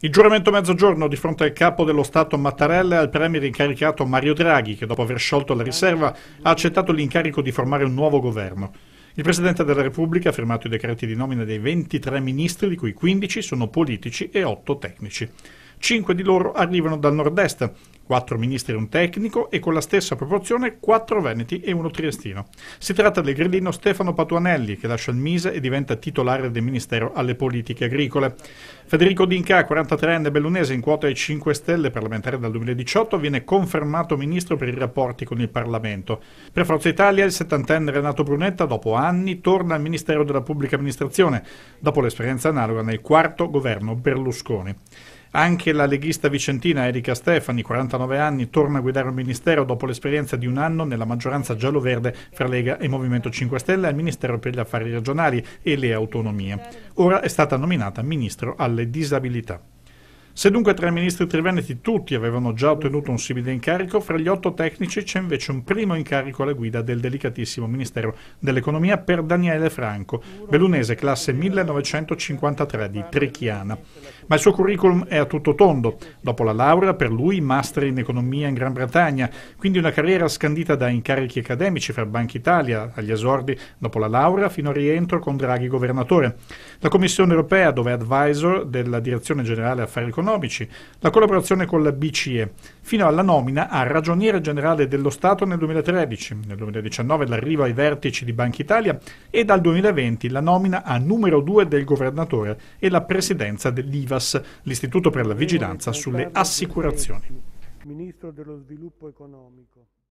Il giuramento mezzogiorno di fronte al capo dello Stato Mattarella e al premier incaricato Mario Draghi, che dopo aver sciolto la riserva ha accettato l'incarico di formare un nuovo governo. Il Presidente della Repubblica ha firmato i decreti di nomina dei 23 ministri, di cui 15 sono politici e 8 tecnici. Cinque di loro arrivano dal nord-est, quattro ministri e un tecnico e con la stessa proporzione quattro veneti e uno triestino. Si tratta del grillino Stefano Patuanelli che lascia il Mise e diventa titolare del Ministero alle Politiche Agricole. Federico Dinca, 43enne bellunese in quota ai 5 Stelle, parlamentare dal 2018, viene confermato ministro per i rapporti con il Parlamento. Per Forza Italia il settantenne Renato Brunetta, dopo anni, torna al Ministero della Pubblica Amministrazione, dopo l'esperienza analoga nel quarto governo Berlusconi. Anche la leghista vicentina Erika Stefani, 49 anni, torna a guidare un ministero dopo l'esperienza di un anno nella maggioranza giallo-verde fra Lega e Movimento 5 Stelle al Ministero per gli Affari Regionali e le Autonomie. Ora è stata nominata ministro alle disabilità. Se dunque tra i ministri triveneti tutti avevano già ottenuto un simile incarico, fra gli otto tecnici c'è invece un primo incarico alla guida del delicatissimo Ministero dell'Economia per Daniele Franco, belunese classe 1953 di Trichiana. Ma il suo curriculum è a tutto tondo. Dopo la laurea, per lui, master in economia in Gran Bretagna, quindi una carriera scandita da incarichi accademici fra Banca Italia, agli esordi dopo la laurea, fino a rientro con Draghi governatore. La Commissione europea, dove è advisor della Direzione Generale Affari Economici, economici, la collaborazione con la BCE, fino alla nomina a ragioniere generale dello Stato nel 2013, nel 2019 l'arrivo ai vertici di Banca Italia e dal 2020 la nomina a numero 2 del governatore e la presidenza dell'IVAS, l'Istituto per la Vigilanza sulle Assicurazioni. Ministro dello Sviluppo Economico.